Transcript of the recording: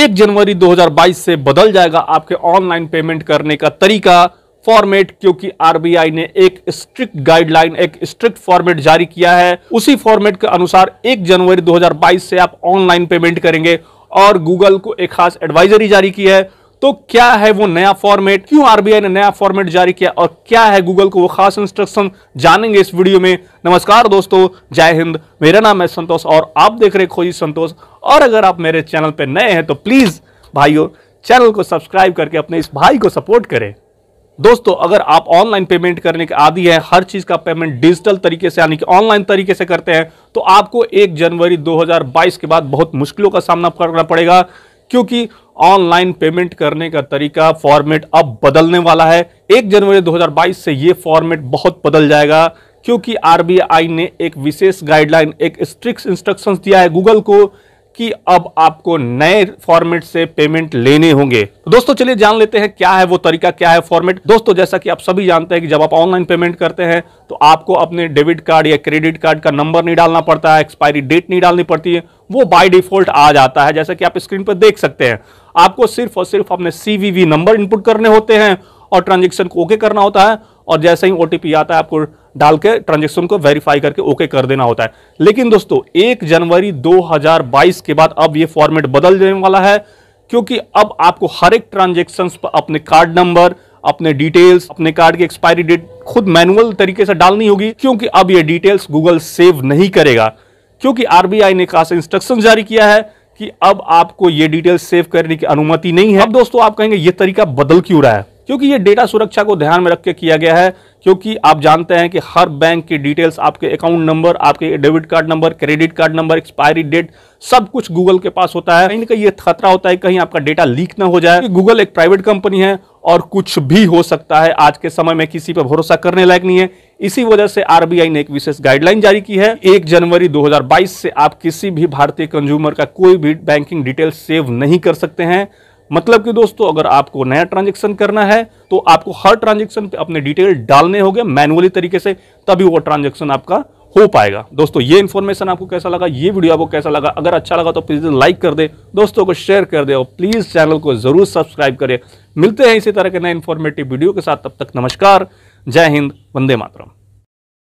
एक जनवरी 2022 से बदल जाएगा आपके ऑनलाइन पेमेंट करने का तरीका फॉर्मेट क्योंकि आरबीआई ने एक स्ट्रिक्ट गाइडलाइन एक स्ट्रिक्ट फॉर्मेट जारी किया है उसी फॉर्मेट के अनुसार 1 जनवरी 2022 से आप ऑनलाइन पेमेंट करेंगे और गूगल को एक खास एडवाइजरी जारी की है तो क्या है वो नया फॉर्मेट क्यों आरबीआई ने नया फॉर्मेट जारी किया और क्या है गूगल को वो खास इंस्ट्रक्शन जानेंगे इस वीडियो में नमस्कार दोस्तों जय हिंद मेरा नाम है संतोष और आप देख रहे खोजी संतोष और अगर आप मेरे चैनल पर नए हैं तो प्लीज़ भाइयों चैनल को सब्सक्राइब करके अपने इस भाई को सपोर्ट करें दोस्तों अगर आप ऑनलाइन पेमेंट करने के आदि है हर चीज़ का पेमेंट डिजिटल तरीके से यानी कि ऑनलाइन तरीके से करते हैं तो आपको 1 जनवरी 2022 के बाद बहुत मुश्किलों का सामना करना पड़ेगा क्योंकि ऑनलाइन पेमेंट करने का तरीका फॉर्मेट अब बदलने वाला है 1 जनवरी 2022 से ये फॉर्मेट बहुत बदल जाएगा क्योंकि आरबीआई ने एक विशेष गाइडलाइन एक स्ट्रिक्ट इंस्ट्रक्शंस दिया है गूगल को कि अब आपको नए फॉर्मेट से पेमेंट लेने होंगे तो दोस्तों चलिए जान लेते हैं क्या है वो तरीका क्या है फॉर्मेट दोस्तों जैसा कि आप सभी जानते हैं कि जब आप ऑनलाइन पेमेंट करते हैं तो आपको अपने डेबिट कार्ड या क्रेडिट कार्ड का नंबर नहीं डालना पड़ता है एक्सपायरी डेट नहीं डालनी पड़ती है वो बाय डिफॉल्ट आ जाता है जैसा कि आप स्क्रीन पर देख सकते हैं आपको सिर्फ और सिर्फ अपने सीवीवी नंबर इनपुट करने होते हैं और ट्रांजेक्शन को ओके करना होता है और जैसे ही ओटीपी आता है आपको डाल के ट्रांजेक्शन को वेरीफाई करके ओके कर देना होता है लेकिन दोस्तों एक जनवरी 2022 के बाद अब ये फॉर्मेट बदल देने वाला है क्योंकि अब आपको हर एक ट्रांजेक्शन पर अपने कार्ड नंबर अपने डिटेल्स अपने कार्ड की एक्सपायरी डेट खुद मैनुअल तरीके से डालनी होगी क्योंकि अब ये डिटेल्स गूगल सेव नहीं करेगा क्योंकि आरबीआई ने खास इंस्ट्रक्शन जारी किया है कि अब आपको ये डिटेल्स सेव करने की अनुमति नहीं है अब दोस्तों आप कहेंगे ये तरीका बदल क्यों रहा है क्योंकि ये डेटा सुरक्षा को ध्यान में रख के किया गया है क्योंकि आप जानते हैं कि हर बैंक की डिटेल्स आपके अकाउंट नंबर आपके debit card number credit card number expiry date सब कुछ गूगल के पास होता है कहीं कहीं ये खतरा होता है कहीं आपका डेटा लीक ना हो जाए गूगल एक प्राइवेट कंपनी है और कुछ भी हो सकता है आज के समय में किसी पर भरोसा करने लायक नहीं है इसी वजह से आरबीआई ने एक विशेष गाइडलाइन जारी की है एक जनवरी 2022 से आप किसी भी भारतीय कंज्यूमर का कोई भी बैंकिंग डिटेल सेव नहीं कर सकते हैं मतलब कि दोस्तों अगर आपको नया ट्रांजेक्शन करना है तो आपको हर ट्रांजेक्शन पे अपने डिटेल डालने होंगे मैनुअली तरीके से तभी वो ट्रांजेक्शन आपका हो पाएगा दोस्तों ये इन्फॉर्मेशन आपको कैसा लगा ये वीडियो आपको कैसा लगा अगर अच्छा लगा तो प्लीज़ लाइक कर दे दोस्तों को शेयर कर दे और प्लीज़ चैनल को ज़रूर सब्सक्राइब करें मिलते हैं इसी तरह के नए इन्फॉर्मेटिव वीडियो के साथ तब तक नमस्कार जय हिंद वंदे मातरम